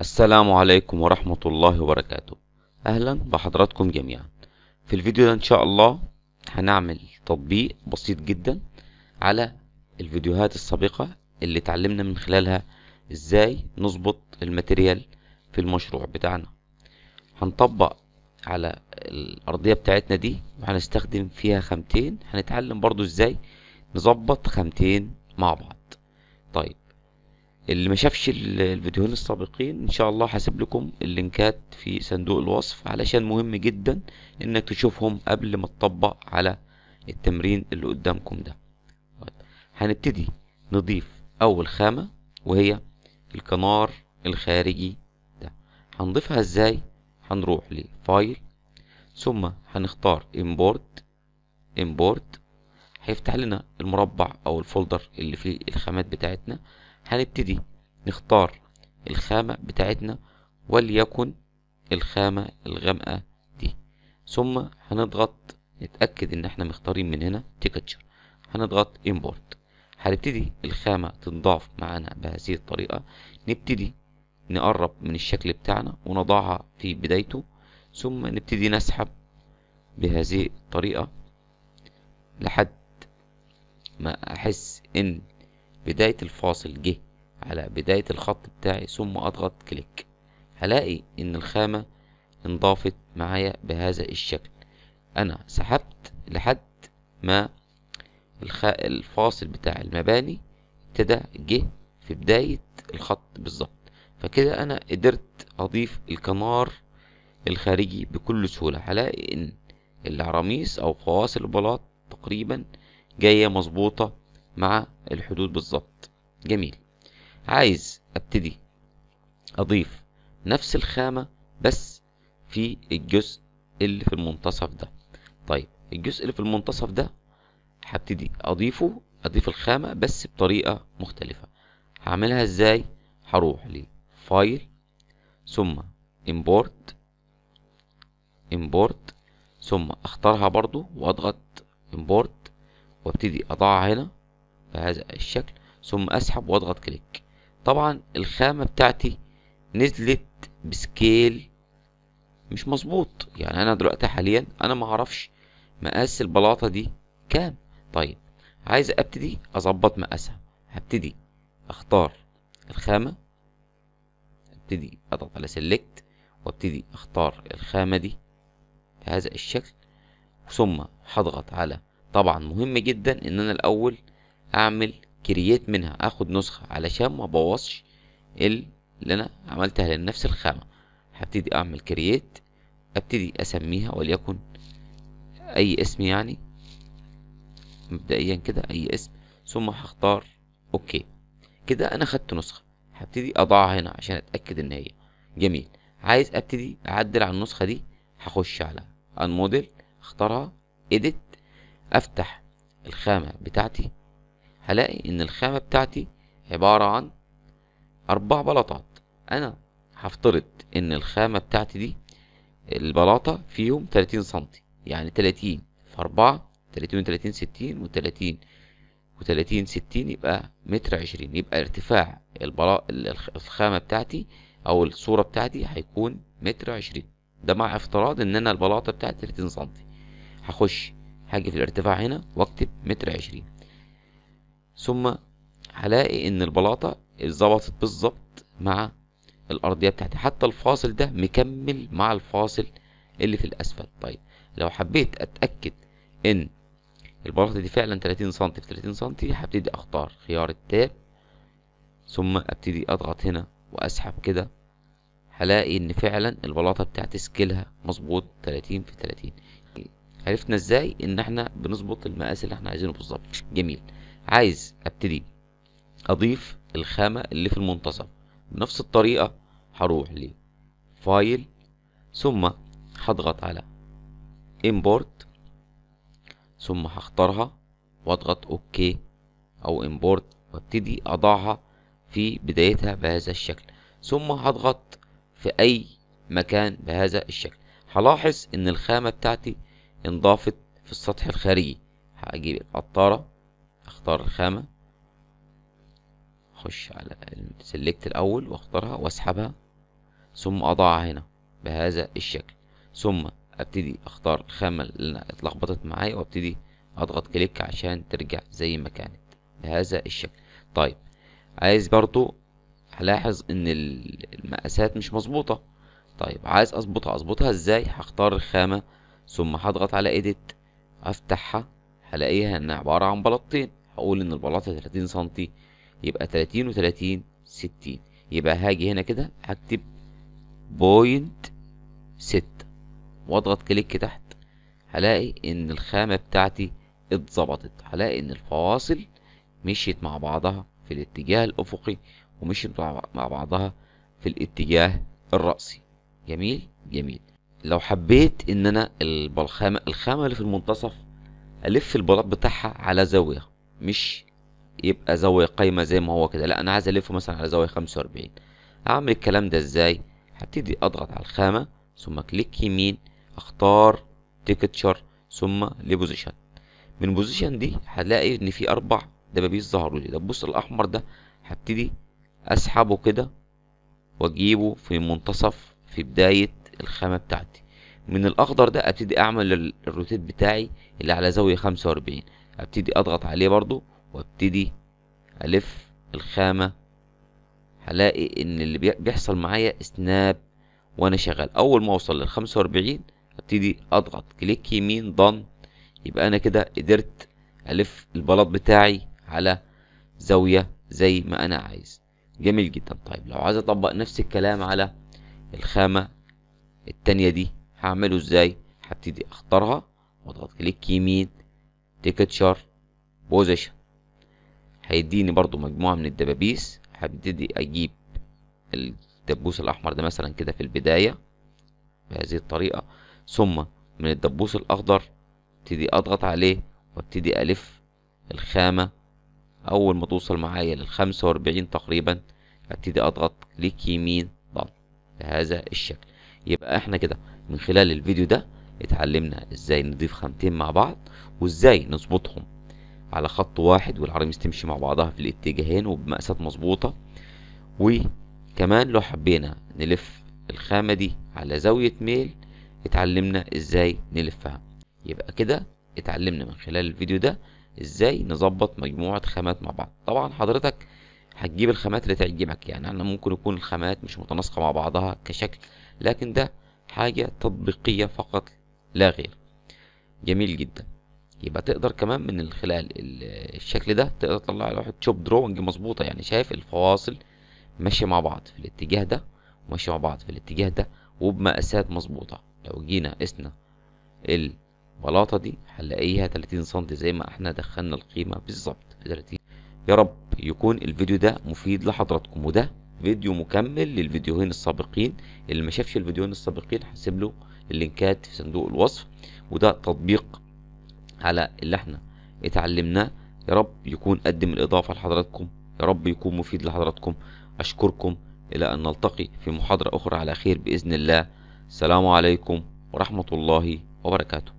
السلام عليكم ورحمة الله وبركاته أهلا بحضراتكم جميعا في الفيديو ده إن شاء الله هنعمل تطبيق بسيط جدا على الفيديوهات السابقة اللي اتعلمنا من خلالها إزاي نظبط الماتيريال في المشروع بتاعنا هنطبق على الأرضية بتاعتنا دي وهنستخدم فيها خامتين هنتعلم برضو إزاي نظبط خامتين مع بعض طيب اللي ما شافش الفيديوهين السابقين ان شاء الله هسيب لكم اللينكات في صندوق الوصف علشان مهم جدا انك تشوفهم قبل ما تطبق على التمرين اللي قدامكم ده هنبتدي نضيف اول خامة وهي الكنار الخارجي ده هنضيفها ازاي هنروح لفايل ثم هنختار امبورت امبورت هيفتح لنا المربع او الفولدر اللي فيه الخامات بتاعتنا هنبتدي نختار الخامة بتاعتنا وليكن الخامة الغامقة دي ثم هنضغط نتأكد ان احنا مختارين من هنا تيكتشر هنضغط import هنبتدي الخامة تنضاف معانا بهذه الطريقة نبتدي نقرب من الشكل بتاعنا ونضعها في بدايته ثم نبتدي نسحب بهذه الطريقة لحد ما أحس إن بداية الفاصل جه على بداية الخط بتاعي ثم أضغط كليك هلاقي إن الخامة انضافت معايا بهذا الشكل أنا سحبت لحد ما الخ... الفاصل بتاع المباني ابتدى جه في بداية الخط بالظبط فكده أنا قدرت أضيف الكنار الخارجي بكل سهولة هلاقي إن العراميس أو فواصل البلاط تقريبا جاية مظبوطة مع الحدود بالظبط جميل عايز ابتدي اضيف نفس الخامة بس في الجزء اللي في المنتصف ده طيب الجزء اللي في المنتصف ده هبتدي اضيفه اضيف الخامة بس بطريقة مختلفة هعملها ازاي هروح لفايل ثم امبورت امبورت ثم اختارها برضو واضغط امبورت وابتدي اضعها هنا بهذا الشكل ثم اسحب واضغط كليك طبعا الخامة بتاعتي نزلت بسكيل مش مظبوط يعني انا دلوقتي حاليا انا ما اعرفش مقاس البلاطة دي كام طيب عايز ابتدي اظبط مقاسها هبتدي اختار الخامة ابتدي اضغط على سيلكت وابتدي اختار الخامة دي بهذا الشكل ثم هضغط على طبعا مهم جدا ان انا الاول اعمل كرييت منها اخد نسخه علشان ما ابوظش اللي انا عملتها لنفس الخامه هبتدي اعمل كرييت ابتدي اسميها وليكن اي اسم يعني مبدئيا كده اي اسم ثم هختار اوكي كده انا خدت نسخه هبتدي اضعها هنا عشان اتاكد ان هي جميل عايز ابتدي اعدل على النسخه دي هخش على الموديل اختارها اديت افتح الخامه بتاعتي هلاقي ان الخامة بتاعتي عبارة عن اربع بلاطات انا هفترض ان الخامة بتاعتي دي البلاطة فيهم تلاتين سنتي يعني تلاتين في اربعة تلاتين وتلاتين ستين وتلاتين وتلاتين ستين يبقى متر عشرين يبقى ارتفاع البلا... الخامة بتاعتي او الصورة بتاعتي هيكون متر عشرين ده مع افتراض ان انا البلاطة بتاعتي تلاتين سنتي هخش هاجي في الارتفاع هنا واكتب متر عشرين ثم هلاقي ان البلاطة اتظبطت بالظبط مع الارضية بتاعتي حتى الفاصل ده مكمل مع الفاصل اللي في الاسفل طيب لو حبيت اتأكد ان البلاطة دي فعلا 30 سم في 30 سم هبتدي اختار خيار التاب ثم ابتدي اضغط هنا واسحب كده هلاقي ان فعلا البلاطة بتاعت سكيلها مظبوط 30 في 30 عرفنا ازاي ان احنا بنظبط المقاس اللي احنا عايزينه بالظبط جميل عايز ابتدي اضيف الخامة اللي في المنتصف بنفس الطريقة هروح لفايل ثم هضغط على امبورت ثم هختارها واضغط اوكي او امبورت وابتدي اضعها في بدايتها بهذا الشكل ثم هضغط في اي مكان بهذا الشكل هلاحظ ان الخامة بتاعتي انضافت في السطح الخارجي هجيب القطارة اختار الخامة اخش على السلكت الاول واختارها واسحبها ثم اضعها هنا بهذا الشكل ثم ابتدي اختار الخامة اللي انا اتلخبطت معايا وابتدي اضغط كليك عشان ترجع زي ما كانت بهذا الشكل طيب عايز برضو هلاحظ ان المقاسات مش مظبوطة طيب عايز اظبطها اظبطها ازاي هختار الخامة ثم هضغط على ايديت افتحها هلاقيها انها عبارة عن بلطتين اقول ان البلاطه 30 سنتي يبقى 30 و30 60 يبقى هاجي هنا كده هكتب بوينت ستة واضغط كليك تحت هلاقي ان الخامة بتاعتي اتظبطت هلاقي ان الفواصل مشيت مع بعضها في الاتجاه الافقي ومشيت مع بعضها في الاتجاه الرأسي جميل جميل لو حبيت ان انا البلخامة الخامة اللي في المنتصف الف البلاط بتاعها على زاوية مش يبقى زاوية قايمة زي ما هو كده لا انا عايز الفه مثلا على زاوية خمسة واربعين هعمل الكلام ده ازاي هبتدي اضغط على الخامة ثم كليك يمين اختار تكتشر ثم لبوزيشن من بوزيشن دي هلاقي ان في اربع دبابيس ظهروا لي ده الاحمر ده هبتدي اسحبه كده واجيبه في منتصف في بداية الخامة بتاعتي من الاخضر ده ابتدي اعمل الروتيت بتاعي اللي على زاوية خمسة واربعين ابتدي اضغط عليه برضو وابتدي الف الخامة هلاقي ان اللي بيحصل معايا سناب وانا شغال اول ما اوصل للخمسة واربعين ابتدي اضغط كليك يمين ضن يبقى انا كده قدرت الف البلاط بتاعي على زاوية زي ما انا عايز جميل جدا طيب لو عايز اطبق نفس الكلام على الخامة التانية دي هعمله ازاي هبتدي اختارها واضغط كليك يمين تكتشر بوزيشن هيديني برضو مجموعة من الدبابيس هبتدي اجيب الدبوس الاحمر ده مثلا كده في البداية بهذه الطريقة ثم من الدبوس الاخضر ابتدي اضغط عليه وابتدي الف الخامة اول ما توصل معايا للخمسة واربعين تقريبا ابتدي اضغط كليك يمين ضغط بهذا الشكل يبقى احنا كده من خلال الفيديو ده اتعلمنا ازاي نضيف خامتين مع بعض وازاي نظبطهم على خط واحد والعراميس تمشي مع بعضها في الاتجاهين وبمقاسات مظبوطة وكمان لو حبينا نلف الخامة دي على زاوية ميل اتعلمنا ازاي نلفها يبقى كده اتعلمنا من خلال الفيديو ده ازاي نظبط مجموعة خامات مع بعض طبعا حضرتك هتجيب الخامات اللي تعجبك يعني انا ممكن يكون الخامات مش متناسقة مع بعضها كشكل لكن ده حاجة تطبيقية فقط لا غير جميل جدا يبقى تقدر كمان من خلال الشكل ده تقدر تطلع لوحة شوب دروينج مظبوطة يعني شايف الفواصل ماشية مع بعض في الاتجاه ده وماشية مع بعض في الاتجاه ده وبمقاسات مظبوطة لو جينا قسنا البلاطة دي هنلاقيها 30 سم زي ما احنا دخلنا القيمة بالظبط 30 يا رب يكون الفيديو ده مفيد لحضراتكم وده فيديو مكمل للفيديوهين السابقين اللي ما شافش الفيديوهين السابقين هسيب له اللينكات في صندوق الوصف وده تطبيق على اللي احنا اتعلمناه يا رب يكون قدم الإضافة لحضراتكم يا رب يكون مفيد لحضراتكم أشكركم إلى أن نلتقي في محاضرة أخرى على خير بإذن الله السلام عليكم ورحمة الله وبركاته